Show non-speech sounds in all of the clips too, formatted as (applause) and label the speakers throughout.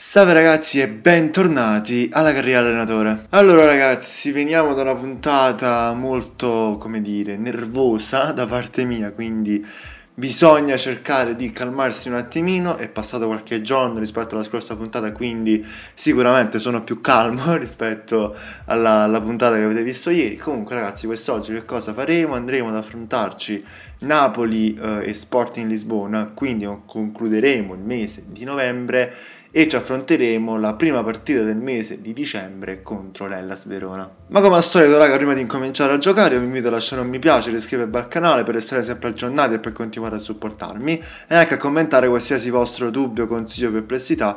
Speaker 1: Salve ragazzi e bentornati alla carriera allenatore. Allora ragazzi, veniamo da una puntata molto, come dire, nervosa da parte mia, quindi bisogna cercare di calmarsi un attimino, è passato qualche giorno rispetto alla scorsa puntata, quindi sicuramente sono più calmo (laughs) rispetto alla, alla puntata che avete visto ieri. Comunque ragazzi, quest'oggi che cosa faremo? Andremo ad affrontarci Napoli eh, e Sporting Lisbona, quindi concluderemo il mese di novembre e ci affronteremo la prima partita del mese di dicembre contro l'Ellas Verona. Ma come al solito raga prima di incominciare a giocare vi invito a lasciare un mi piace, iscrivervi al canale per essere sempre aggiornati e per continuare a supportarmi e anche a commentare qualsiasi vostro dubbio, consiglio, o perplessità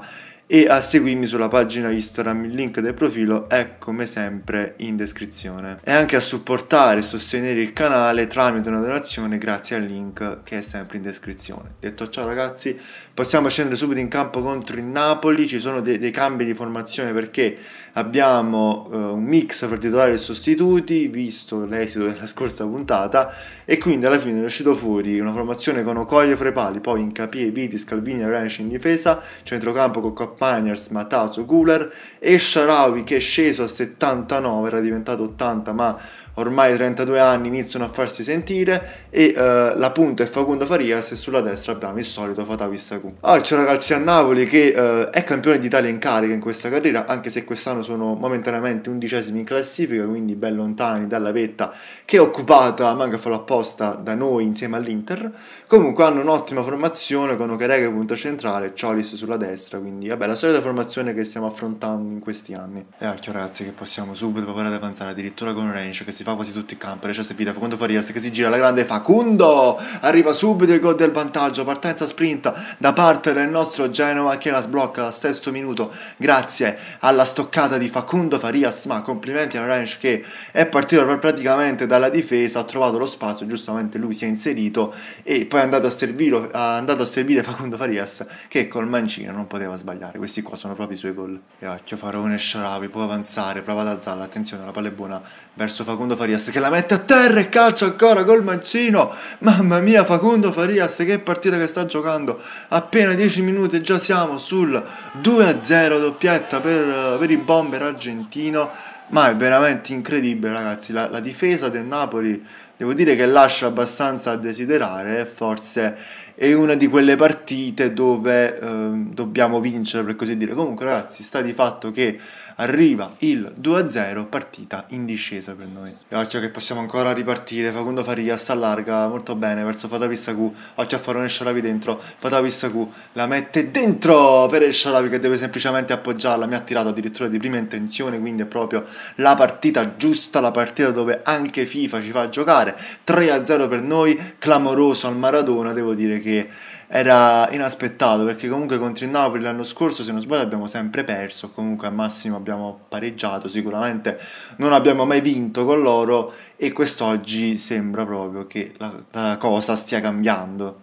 Speaker 1: e a seguirmi sulla pagina Instagram, il link del profilo è come sempre in descrizione. E anche a supportare e sostenere il canale tramite una donazione grazie al link che è sempre in descrizione. Detto ciò ragazzi, possiamo scendere subito in campo contro il Napoli, ci sono de dei cambi di formazione perché abbiamo eh, un mix fra titolari e sostituti, visto l'esito della scorsa puntata, e quindi alla fine è uscito fuori una formazione con Ocoglio fra i pali, poi Incapie, Vitis, Calvini e Ranch in difesa, centrocampo con Coppiners, Mataso, Guler e Sharawi che è sceso a 79, era diventato 80 ma ormai 32 anni iniziano a farsi sentire e eh, la punta è Facundo Farias e sulla destra abbiamo il solito Fatawi Saku. Ah, c'è la Calzia Napoli che eh, è campione d'Italia in carica in questa carriera anche se quest'anno sono momentaneamente undicesimi in classifica quindi ben lontani dalla vetta che è occupata, manca a farlo apposta, da noi insieme all'Inter. Comunque hanno un'ottima formazione con Ocarega punta centrale Ciolis sulla destra quindi vabbè la solita formazione che stiamo affrontando in questi anni. E eh, ragazzi che possiamo subito preparare ad avanzare addirittura con Range che si si fa quasi tutto il campo, cioè se vede Facundo Farias che si gira la grande Facundo, arriva subito il gol del vantaggio, partenza sprint da parte del nostro Genova che la sblocca al sesto minuto grazie alla stoccata di Facundo Farias, ma complimenti a Ranch che è partito praticamente dalla difesa, ha trovato lo spazio, giustamente lui si è inserito e poi è andato a servire, è andato a servire Facundo Farias che col mancino non poteva sbagliare, questi qua sono proprio i suoi gol. E occhio Farone e Sharabi, può avanzare, prova ad alzare, attenzione la palla è buona verso Facundo Facundo Farias che la mette a terra e calcia ancora col mancino. Mamma mia, Facundo Farias, che partita che sta giocando! Appena 10 minuti e già siamo sul 2-0 doppietta per, per, il bomber argentino. Ma è veramente incredibile, ragazzi. La, la difesa del Napoli devo dire che lascia abbastanza a desiderare, forse è una di quelle partite dove eh, dobbiamo vincere per così dire. Comunque ragazzi, sta di fatto che arriva il 2-0, partita in discesa per noi. E occhio che possiamo ancora ripartire, Facundo Farias allarga molto bene verso Fatavi Q. occhio a Farone Sharavi dentro, Fatavi Q la mette dentro per il Sharavi che deve semplicemente appoggiarla, mi ha tirato addirittura di prima intenzione, quindi è proprio la partita giusta, la partita dove anche FIFA ci fa giocare, 3-0 per noi, clamoroso al Maradona, devo dire che era inaspettato perché comunque contro il Napoli l'anno scorso se non sbaglio abbiamo sempre perso comunque al massimo abbiamo pareggiato sicuramente non abbiamo mai vinto con loro e quest'oggi sembra proprio che la, la cosa stia cambiando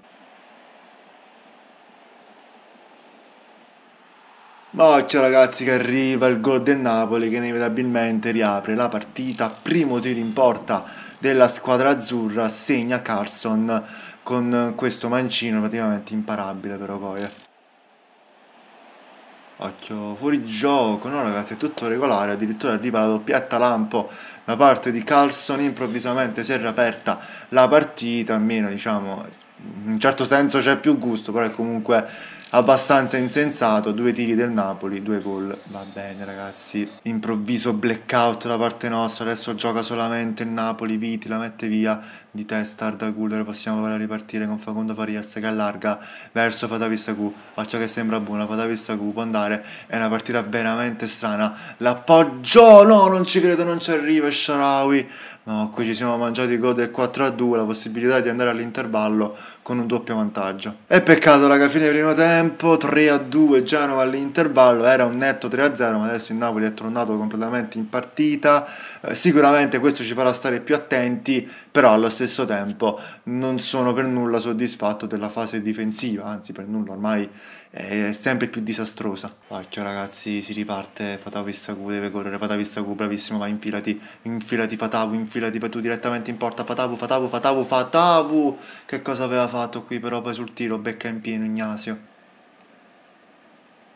Speaker 1: Ma c'è ragazzi che arriva il gol del Napoli che inevitabilmente riapre la partita, primo tiro in porta della squadra azzurra, segna Carson con questo mancino praticamente imparabile però poi eh. occhio fuori gioco no ragazzi è tutto regolare addirittura arriva la doppietta lampo da parte di Carlson improvvisamente si è riaperta la partita almeno diciamo in un certo senso c'è più gusto però è comunque abbastanza insensato, due tiri del Napoli, due gol, va bene ragazzi, improvviso blackout da parte nostra, adesso gioca solamente il Napoli, Viti la mette via di testa Arda Guller, possiamo farla ripartire con Facondo Farias che allarga verso Q. Occhio che sembra buona, Q può andare, è una partita veramente strana, l'appoggio, no non ci credo, non ci arriva Sharawi, no, qui ci siamo mangiati il gol del 4-2, la possibilità di andare all'intervallo con un doppio vantaggio. E peccato, raga, fine primo tempo, 3-2 Genova all'intervallo, era un netto 3-0, ma adesso il Napoli è tornato completamente in partita. Eh, sicuramente questo ci farà stare più attenti però allo stesso tempo non sono per nulla soddisfatto della fase difensiva, anzi per nulla ormai è sempre più disastrosa. Occhio ragazzi, si riparte, Fatavu Issaku deve correre, Fatavu Issaku bravissimo, vai infilati, infilati Fatavu, infilati tu direttamente in porta, Fatavu, Fatavu, Fatavu, Fatavu! Che cosa aveva fatto qui però poi sul tiro, becca in pieno Ignazio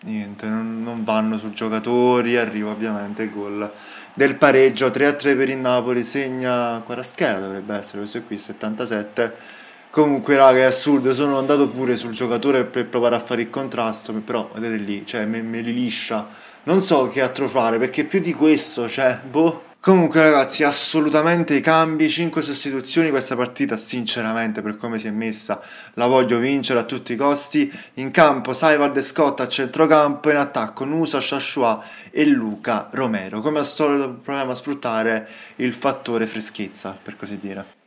Speaker 1: niente, non, non vanno sui giocatori, arriva ovviamente gol del pareggio 3-3 per il Napoli, segna Quaraschera dovrebbe essere questo qui, 77 comunque raga è assurdo, sono andato pure sul giocatore per provare a fare il contrasto, però vedete lì, cioè me, me li liscia, non so che altro fare perché più di questo, cioè boh Comunque ragazzi, assolutamente i cambi, 5 sostituzioni, questa partita sinceramente per come si è messa la voglio vincere a tutti i costi. In campo Saivald e Scott a centrocampo, in attacco Nusa, Shashua e Luca Romero. Come al solito proviamo a sfruttare il fattore freschezza, per così dire.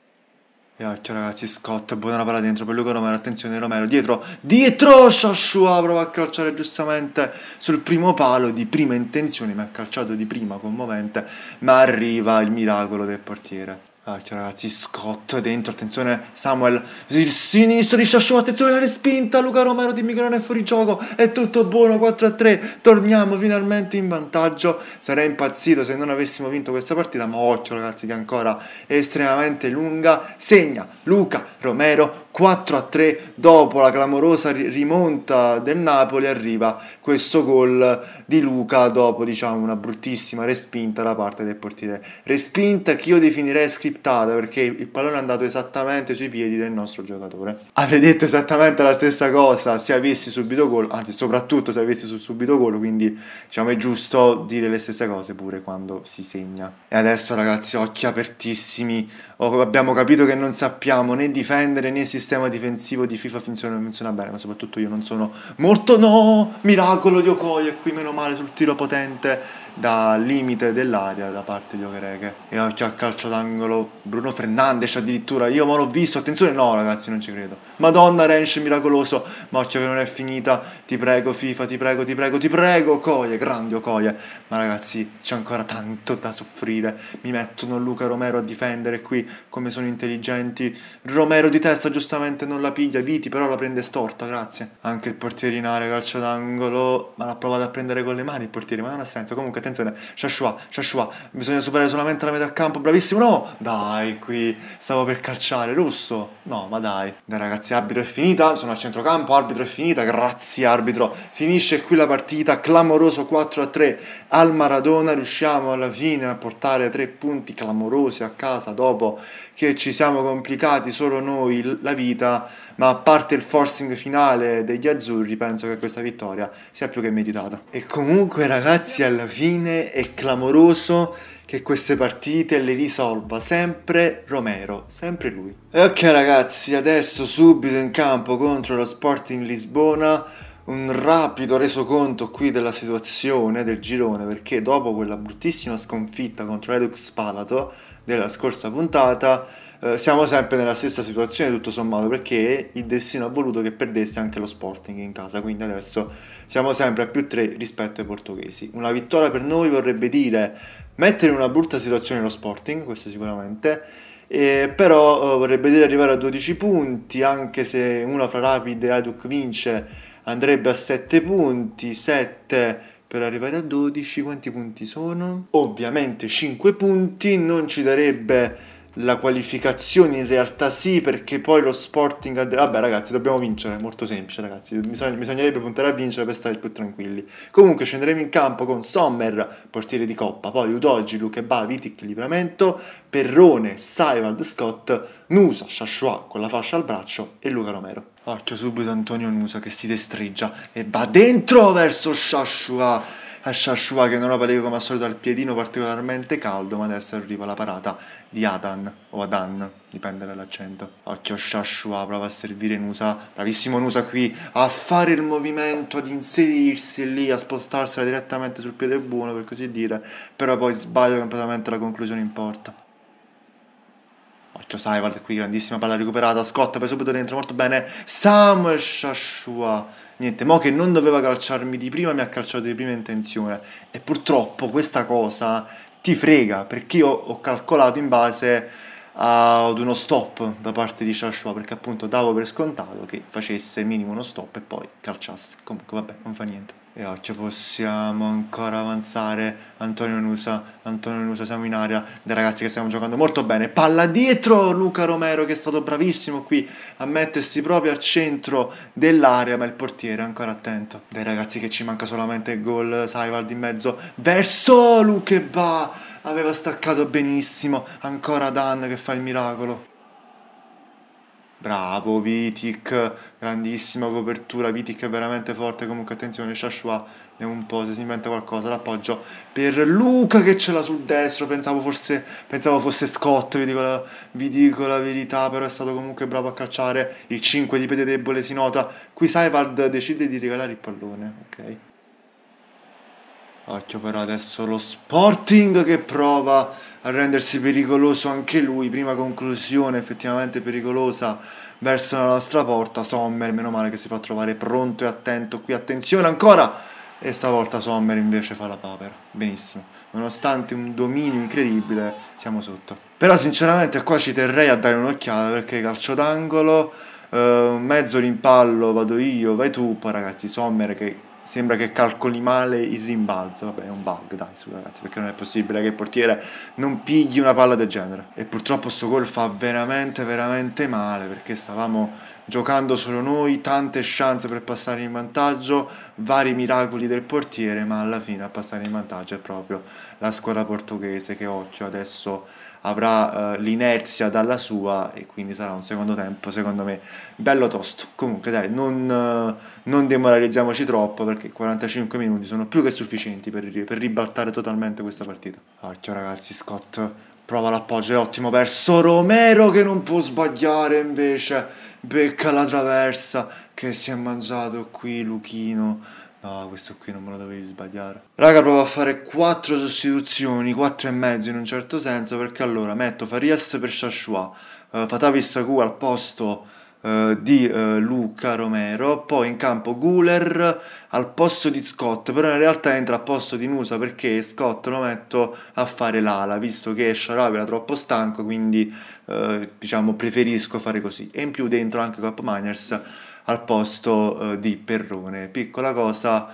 Speaker 1: E occhio ragazzi, Scott, buona palla dentro per Luca Romero, attenzione Romero, dietro, dietro Shashua prova a calciare giustamente sul primo palo di prima intenzione, ma ha calciato di prima commovente, ma arriva il miracolo del portiere. Ah, c'è ragazzi, Scott dentro, attenzione, Samuel, il sinistro di Shashu, attenzione la respinta, Luca Romero di Microne è fuori gioco, è tutto buono, 4 3, torniamo finalmente in vantaggio, sarei impazzito se non avessimo vinto questa partita, ma occhio ragazzi che è ancora estremamente lunga, segna Luca Romero, 4 a 3 dopo la clamorosa rimonta del Napoli arriva questo gol di Luca dopo diciamo una bruttissima respinta da parte del portiere respinta che io definirei scriptata perché il pallone è andato esattamente sui piedi del nostro giocatore avrei detto esattamente la stessa cosa se avessi subito gol anzi soprattutto se avessi subito gol quindi diciamo è giusto dire le stesse cose pure quando si segna e adesso ragazzi occhi apertissimi o abbiamo capito che non sappiamo né difendere né il sistema difensivo di FIFA funziona, funziona bene, ma soprattutto io non sono morto, no, miracolo di Okoye qui meno male sul tiro potente dal limite dell'area da parte di Okereke e c'è a calcio d'angolo Bruno Fernandes addirittura io ma l'ho visto attenzione no ragazzi non ci credo madonna Rensch miracoloso ma occhio che non è finita ti prego FIFA ti prego ti prego ti prego Coie grande Coie ma ragazzi c'è ancora tanto da soffrire mi mettono Luca Romero a difendere qui come sono intelligenti Romero di testa giustamente non la piglia Viti però la prende storta grazie anche il portiere in area calcio d'angolo ma l'ha provato a prendere con le mani il portiere ma non ha senso comunque attenzione, Shashua, Shashua, bisogna superare solamente la metà campo, bravissimo, no, dai, qui stavo per calciare, russo, no, ma dai, dai ragazzi, arbitro è finita, sono a centrocampo, arbitro è finita, grazie arbitro, finisce qui la partita, clamoroso 4 a 3 al Maradona, riusciamo alla fine a portare tre punti clamorosi a casa dopo che ci siamo complicati solo noi la vita, ma a parte il forcing finale degli azzurri, penso che questa vittoria sia più che meritata. E comunque ragazzi, alla fine fine è clamoroso che queste partite le risolva sempre Romero, sempre lui. E ok ragazzi, adesso subito in campo contro lo Sporting Lisbona, un rapido resoconto qui della situazione del girone perché dopo quella bruttissima sconfitta contro Redux Palato della scorsa puntata eh, siamo sempre nella stessa situazione tutto sommato perché il destino ha voluto che perdesse anche lo Sporting in casa, quindi adesso siamo sempre a più 3 rispetto ai portoghesi. Una vittoria per noi vorrebbe dire mettere in una brutta situazione lo Sporting, questo sicuramente, eh, però eh, vorrebbe dire arrivare a 12 punti, anche se una fra Rapid e Aduk vince andrebbe a 7 punti, 7 per arrivare a 12 quanti punti sono? Ovviamente 5 punti, non ci darebbe la qualificazione in realtà sì perché poi lo Sporting vabbè ragazzi dobbiamo vincere molto semplice ragazzi Bisogn- bisognerebbe puntare a vincere per stare più tranquilli comunque scenderemo in campo con Sommer portiere di coppa poi Udogi Luke Ba Vitic Livramento Perrone Saivald Scott Nusa Shashua con la fascia al braccio e Luca Romero Occhio subito Antonio Nusa che si destreggia e va dentro verso Shashua. A Shashua che non la parevo come al solito al piedino particolarmente caldo, ma adesso arriva la parata di Adan o Adan, dipende dall'accento. Occhio Shashua, prova a servire Nusa, bravissimo Nusa qui a fare il movimento, ad inserirsi lì, a spostarsela direttamente sul piede buono per così dire, però poi sbaglio completamente la conclusione in porta calcio, Saivard qui, grandissima palla recuperata, Scott poi subito dentro, molto bene, Samuel Shashua, niente, mo che non doveva calciarmi di prima mi ha calciato di prima intenzione e purtroppo questa cosa ti frega perché io ho calcolato in base ad uno stop da parte di Shashua perché appunto davo per scontato che facesse minimo uno stop e poi calciasse, comunque vabbè non fa niente. E oggi possiamo ancora avanzare. Antonio Nusa, Antonio Nusa, siamo in area dei ragazzi che stiamo giocando molto bene. Palla dietro Luca Romero che è stato bravissimo qui a mettersi proprio al centro dell'area, ma il portiere è ancora attento. Dai ragazzi che ci manca solamente il gol, Saivald in mezzo verso Luca e Ba. Aveva staccato benissimo, ancora Dan che fa il miracolo. Bravo Vitic, grandissima copertura, Vitic è veramente forte, comunque attenzione, Shashua è un po', se si inventa qualcosa, l'appoggio per Luca che ce l'ha sul destro, pensavo, forse, pensavo fosse Scott, vi dico, la, vi dico, la, verità, però è stato comunque bravo a calciare, il 5 di piede debole si nota, qui Saivard decide di regalare il pallone, ok? Occhio però adesso lo Sporting che prova a rendersi pericoloso anche lui. Prima conclusione effettivamente pericolosa verso la nostra porta. Sommer, meno male che si fa trovare pronto e attento qui. Attenzione ancora! E stavolta Sommer invece fa la papera. Benissimo. Nonostante un dominio incredibile, siamo sotto. Però sinceramente qua ci terrei a dare un'occhiata perché calcio d'angolo... Uh, mezzo rimpallo vado io, vai tu, poi ragazzi, Sommer che sembra che calcoli male il rimbalzo. Vabbè, è un bug, dai, su ragazzi, perché non è possibile che il portiere non pigli una palla del genere. E purtroppo sto gol fa veramente, veramente male, perché stavamo giocando solo noi, tante chance per passare in vantaggio, vari miracoli del portiere, ma alla fine a passare in vantaggio è proprio la squadra portoghese che occhio adesso avrà eh, l'inerzia dalla sua e quindi sarà un secondo tempo secondo me bello tosto comunque dai non, eh, non demoralizziamoci troppo perché 45 minuti sono più che sufficienti per, per ribaltare totalmente questa partita occhio ragazzi Scott prova l'appoggio è ottimo verso Romero che non può sbagliare invece becca la traversa che si è mangiato qui Luchino No, questo qui non me lo dovevi sbagliare. Raga, provo a fare 4 sostituzioni, 4 e mezzo in un certo senso, perché allora metto Farias per Shashua, eh, Fatavi Saku al posto eh, di eh, Luca Romero, poi in campo Guler al posto di Scott, però in realtà entra al posto di Nusa perché Scott lo metto a fare l'ala, visto che Sharabi era troppo stanco, quindi eh, diciamo preferisco fare così. E in più dentro anche Cap Miners al posto eh, di Perrone. Piccola cosa,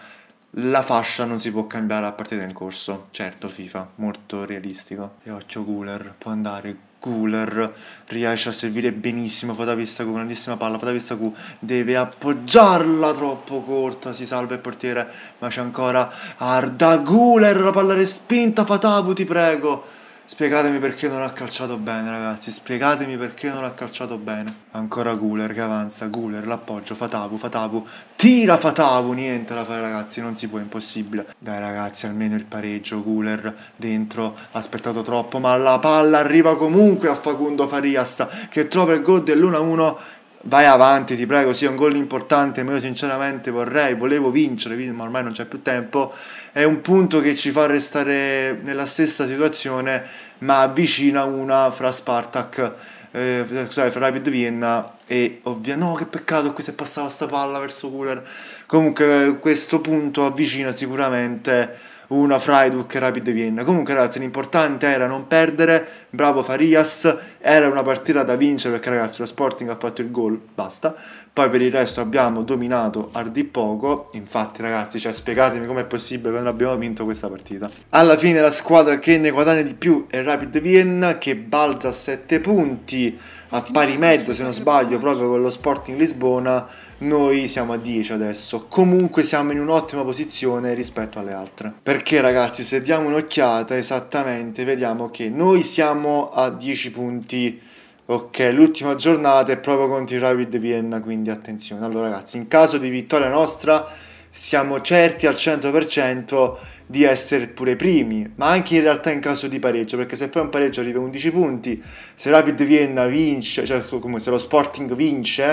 Speaker 1: la fascia non si può cambiare a partita in corso. Certo FIFA, molto realistico. E occhio Cooler, può andare Cooler riesce a servire benissimo Fatavista Q, grandissima palla, Fatavista Q deve appoggiarla troppo corta, si salva il portiere, ma c'è ancora Arda Cooler, la palla respinta Fatavu ti prego Spiegatemi perché non ha calciato bene, ragazzi. Spiegatemi perché non ha calciato bene. Ancora Guler che avanza. Guler, l'appoggio. Fatavu, Fatavu. Tira Fatavu. Niente da fare, ragazzi. Non si può, è impossibile. Dai, ragazzi, almeno il pareggio. Guler dentro. Ha aspettato troppo, ma la palla arriva comunque a Facundo Farias che trova il gol dell'1-1 vai avanti, ti prego, sia sì, un gol importante, ma io sinceramente vorrei, volevo vincere, ma ormai non c'è più tempo, è un punto che ci fa restare nella stessa situazione, ma avvicina una fra Spartak, eh, scusate, fra Rapid Vienna e ovvia no che peccato, qui si è passata sta palla verso Cooler, comunque questo punto avvicina sicuramente una Freiburg Rapid Vienna. Comunque ragazzi l'importante era non perdere, bravo Farias, era una partita da vincere perché ragazzi lo Sporting ha fatto il gol, basta. Poi per il resto abbiamo dominato a di poco, infatti ragazzi cioè, spiegatemi com'è possibile che non abbiamo vinto questa partita. Alla fine la squadra che ne guadagna di più è Rapid Vienna che balza a 7 punti a pari mezzo se non sbaglio proprio con lo Sporting Lisbona, noi siamo a 10 adesso. Comunque siamo in un'ottima posizione rispetto alle altre. Perché ragazzi se diamo un'occhiata esattamente vediamo che noi siamo a 10 punti Ok, l'ultima giornata è proprio contro il Rapid Vienna, quindi attenzione. Allora ragazzi, in caso di vittoria nostra siamo certi al 100% di essere pure primi, ma anche in realtà in caso di pareggio, perché se fai un pareggio arrivi a 11 punti, se Rapid Vienna vince, cioè come se lo Sporting vince,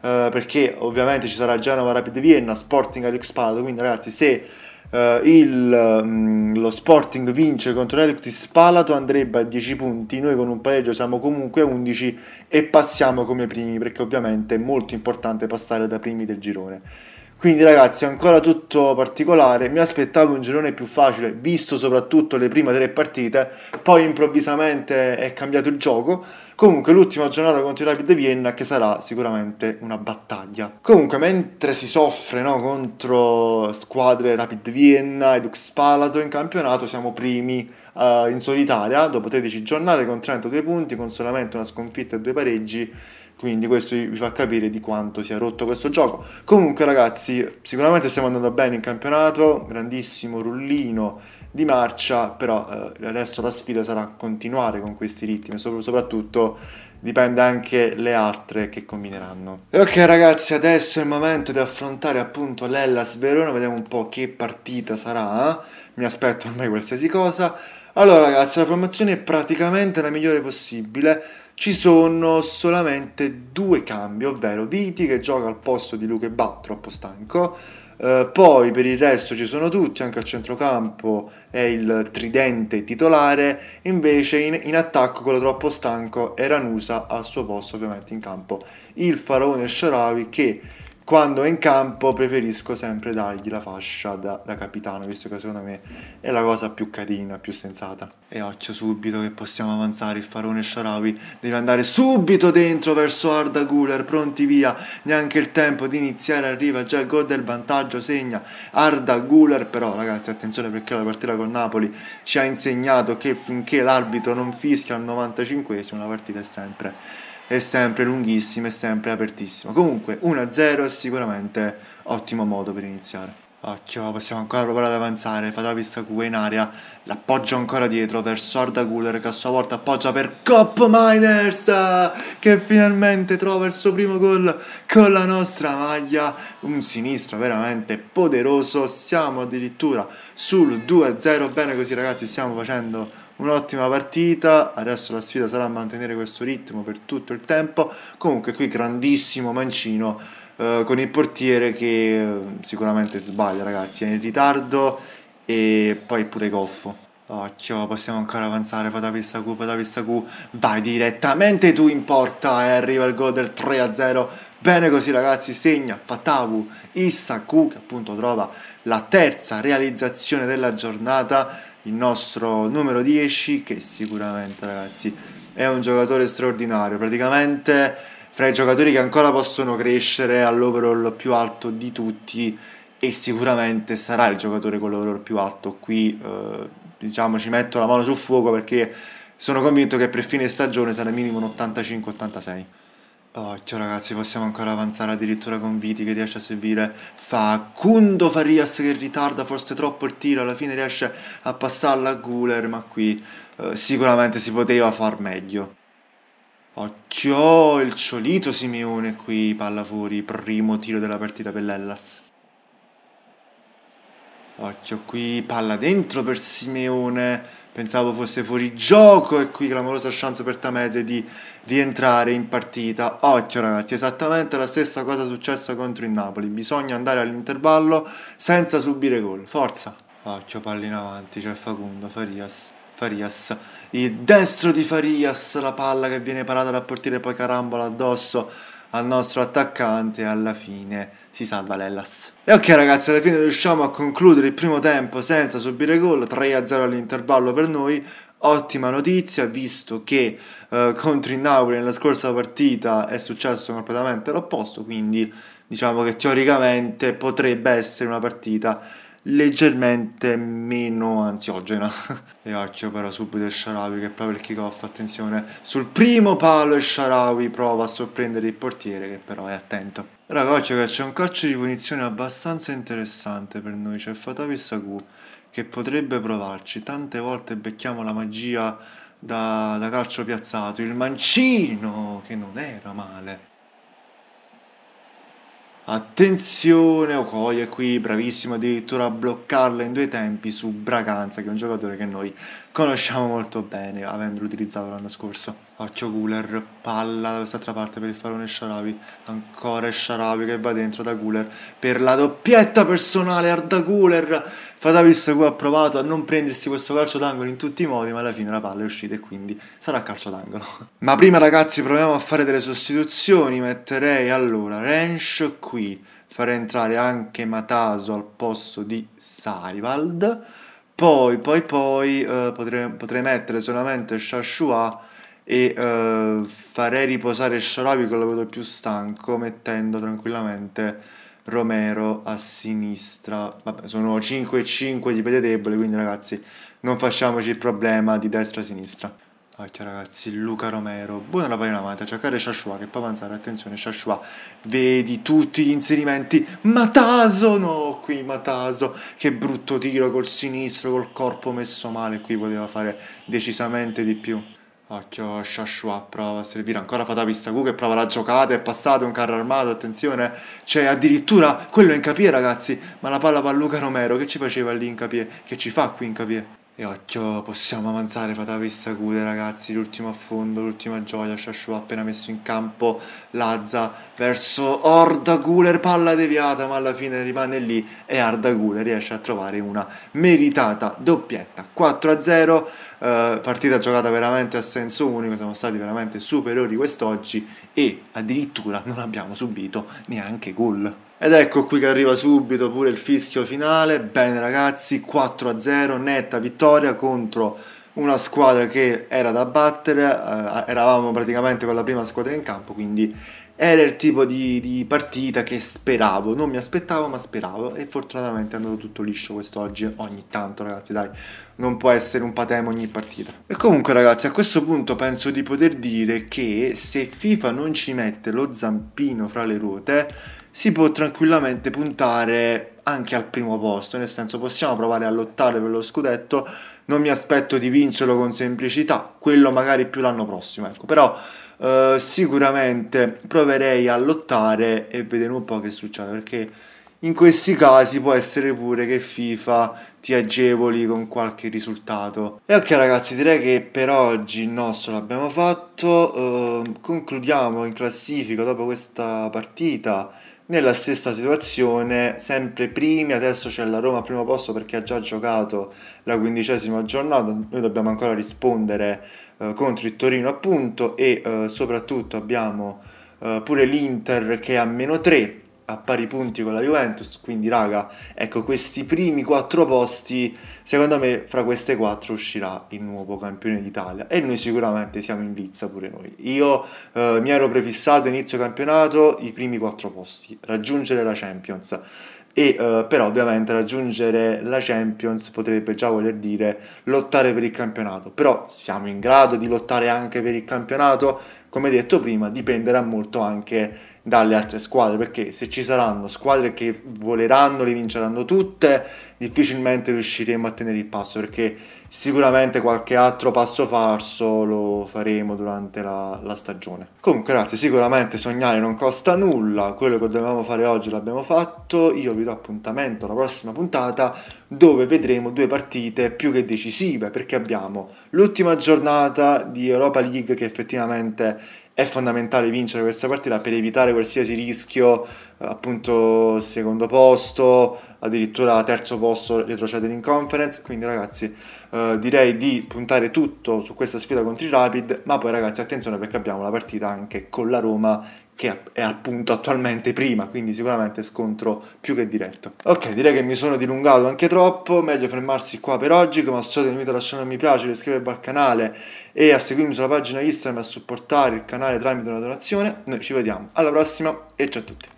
Speaker 1: eh, perché ovviamente ci sarà Genova Rapid Vienna, Sporting Alex Pado, quindi ragazzi se Uh, il, um, lo Sporting vince contro l'Eductis Spalato andrebbe a 10 punti, noi con un pareggio siamo comunque a 11 e passiamo come primi perché ovviamente è molto importante passare da primi del girone. Quindi ragazzi, ancora tutto particolare, mi aspettavo un girone più facile, visto soprattutto le prime tre partite, poi improvvisamente è cambiato il gioco, Comunque l'ultima giornata contro i Rapid Vienna che sarà sicuramente una battaglia. Comunque mentre si soffre no, contro squadre Rapid Vienna ed Ux Palato in campionato siamo primi uh, in solitaria dopo 13 giornate con 32 punti con solamente una sconfitta e due pareggi quindi questo vi fa capire di quanto sia rotto questo gioco comunque ragazzi sicuramente stiamo andando bene in campionato grandissimo rullino di marcia, però eh, adesso la sfida sarà continuare con questi ritmi, sop- soprattutto dipende anche le altre che combineranno. E ok ragazzi, adesso è il momento di affrontare appunto l'Ellas Verona, vediamo un po' che partita sarà, eh. mi aspetto ormai qualsiasi cosa. Allora ragazzi, la formazione è praticamente la migliore possibile, ci sono solamente due cambi, ovvero Viti che gioca al posto di Luca e troppo stanco, eh, poi per il resto ci sono tutti, anche a centrocampo è il tridente titolare, invece in, in attacco quello troppo stanco è Ranusa al suo posto ovviamente in campo il faraone Sharawi che quando è in campo preferisco sempre dargli la fascia da, da, capitano, visto che secondo me è la cosa più carina, più sensata. E occhio subito che possiamo avanzare, il farone Sharawi deve andare subito dentro verso Arda Guler, pronti via, neanche il tempo di iniziare, arriva già il gol del vantaggio, segna Arda Guler, però ragazzi attenzione perché la partita con Napoli ci ha insegnato che finché l'arbitro non fischia al 95esimo la partita è sempre è sempre lunghissima, è sempre apertissima. Comunque 1-0 è sicuramente ottimo modo per iniziare. Occhio, possiamo ancora provare ad avanzare. Fatavi Sakue in aria. L'appoggio ancora dietro verso Arda Guler che a sua volta appoggia per Cop Miners che finalmente trova il suo primo gol con la nostra maglia. Un sinistro veramente poderoso. Siamo addirittura sul 2-0. Bene così ragazzi, stiamo facendo un'ottima partita, adesso la sfida sarà mantenere questo ritmo per tutto il tempo, comunque qui grandissimo mancino eh, con il portiere che eh, sicuramente sbaglia ragazzi, è in ritardo e poi pure goffo. Occhio, possiamo ancora avanzare, fata vista Q, fata vista Q, vai direttamente tu in porta e eh, arriva il gol del 3-0, bene così ragazzi, segna Fatavu Issaku che appunto trova la terza realizzazione della giornata, il nostro numero 10 che sicuramente ragazzi è un giocatore straordinario, praticamente fra i giocatori che ancora possono crescere all'overall più alto di tutti e sicuramente sarà il giocatore con l'overall più alto qui eh, diciamo ci metto la mano sul fuoco perché sono convinto che per fine stagione sarà minimo un 85-86 Occhio oh, ragazzi, possiamo ancora avanzare addirittura con Viti che riesce a servire Facundo Farias che ritarda forse troppo il tiro, alla fine riesce a passarla a Guler, ma qui eh, sicuramente si poteva far meglio. Occhio, il ciolito Simeone qui, palla fuori, primo tiro della partita per l'Ellas. Occhio qui, palla dentro per Simeone, pensavo fosse fuori gioco e qui clamorosa chance per Tamese di rientrare in partita. Occhio ragazzi, esattamente la stessa cosa successa contro il Napoli, bisogna andare all'intervallo senza subire gol, forza! Occhio palla in avanti, c'è Facundo, Farias, Farias, il destro di Farias, la palla che viene parata dal portiere poi carambola addosso al nostro attaccante e alla fine si salva l'Ellas. E ok ragazzi, alla fine riusciamo a concludere il primo tempo senza subire gol, 3-0 all'intervallo per noi, ottima notizia visto che eh, contro il Napoli nella scorsa partita è successo completamente l'opposto, quindi diciamo che teoricamente potrebbe essere una partita leggermente meno ansiogena. (laughs) e occhio però subito il Sharawi che prova il kickoff, attenzione, sul primo palo il Sharawi prova a sorprendere il portiere che però è attento. Ragazzi che c'è un calcio di punizione abbastanza interessante per noi, c'è Fatavi Sagu che potrebbe provarci, tante volte becchiamo la magia da, da calcio piazzato, il mancino che non era male. Attenzione, Okoye qui, bravissimo addirittura a bloccarla in due tempi su Braganza, che è un giocatore che noi conosciamo molto bene, avendolo utilizzato l'anno scorso. Occhio Cooler, palla da quest'altra parte per il farone Sharabi, ancora Sharabi che va dentro da Cooler, per la doppietta personale Arda Cooler. Fatavis qui ha provato a non prendersi questo calcio d'angolo in tutti i modi, ma alla fine la palla è uscita e quindi sarà calcio d'angolo. (laughs) ma prima ragazzi proviamo a fare delle sostituzioni, metterei allora Rensch qui, fare entrare anche Mataso al posto di Saivald. Poi, poi, poi eh, potrei, potrei, mettere solamente Shashua e eh, farei riposare Sharabi che lo vedo più stanco mettendo tranquillamente Romero a sinistra. Vabbè, sono 5 e 5 di piede debole, quindi ragazzi non facciamoci il problema di destra a sinistra. Occhio ragazzi, Luca Romero, buona la pallina amata, cercare Shashua che può avanzare, attenzione Shashua, vedi tutti gli inserimenti, Mataso, no qui Mataso, che brutto tiro col sinistro, col corpo messo male, qui poteva fare decisamente di più. Occhio Shashua, prova a servire ancora Fatavi Saku che prova la giocata, è passato un carro armato, attenzione, c'è addirittura quello in capie ragazzi, ma la palla va a Luca Romero, che ci faceva lì in capie, che ci fa qui in capie? E occhio, possiamo avanzare Fatavi Sakure ragazzi, l'ultimo affondo, l'ultima gioia, ha appena messo in campo, Lazza verso Orda Guler, palla deviata ma alla fine rimane lì e Arda Guler riesce a trovare una meritata doppietta, 4-0, eh, partita giocata veramente a senso unico, siamo stati veramente superiori quest'oggi e addirittura non abbiamo subito neanche gol. Ed ecco qui che arriva subito pure il fischio finale, bene ragazzi, 4-0, netta vittoria contro una squadra che era da battere, eh, eravamo praticamente con la prima squadra in campo, quindi era il tipo di, di, partita che speravo, non mi aspettavo ma speravo e fortunatamente è andato tutto liscio quest'oggi ogni tanto ragazzi dai, non può essere un patema ogni partita. E comunque ragazzi a questo punto penso di poter dire che se FIFA non ci mette lo zampino fra le ruote si può tranquillamente puntare anche al primo posto, nel senso possiamo provare a lottare per lo scudetto, non mi aspetto di vincerlo con semplicità, quello magari più l'anno prossimo, ecco, però eh, sicuramente proverei a lottare e vedere un po' che succede perché in questi casi può essere pure che FIFA ti agevoli con qualche risultato. E ok ragazzi, direi che per oggi il nostro l'abbiamo fatto. Eh, concludiamo in classifica dopo questa partita nella stessa situazione, sempre primi, adesso c'è la Roma al primo posto perché ha già giocato la quindicesima giornata, noi dobbiamo ancora rispondere eh, contro il Torino appunto e eh, soprattutto abbiamo eh, pure l'Inter che è a meno 3 a pari punti con la Juventus, quindi raga, ecco questi primi quattro posti, secondo me fra queste quattro uscirà il nuovo campione d'Italia e noi sicuramente siamo in vizza pure noi. Io eh, mi ero prefissato inizio campionato i primi quattro posti, raggiungere la Champions. E eh, però ovviamente raggiungere la Champions potrebbe già voler dire lottare per il campionato, però siamo in grado di lottare anche per il campionato, come detto prima dipenderà molto anche dalle altre squadre, perché se ci saranno squadre che voleranno, le vinceranno tutte, difficilmente riusciremo a tenere il passo, perché sicuramente qualche altro passo falso lo faremo durante la, la stagione. Comunque ragazzi, sicuramente sognare non costa nulla, quello che dovevamo fare oggi l'abbiamo fatto, io vi do appuntamento alla prossima puntata dove vedremo due partite più che decisive, perché abbiamo l'ultima giornata di Europa League che effettivamente è fondamentale vincere questa partita per evitare qualsiasi rischio, eh, appunto secondo posto, addirittura terzo posto retrocedere in conference, quindi ragazzi eh, direi di puntare tutto su questa sfida contro i Rapid, ma poi ragazzi attenzione perché abbiamo la partita anche con la Roma che è appunto attualmente prima, quindi sicuramente scontro più che diretto. Ok, direi che mi sono dilungato anche troppo, meglio fermarsi qua per oggi, come al solito vi invito a lasciare un mi piace, iscrivervi al canale e a seguirmi sulla pagina Instagram e a supportare il canale tramite una donazione. Noi ci vediamo alla prossima e ciao a tutti!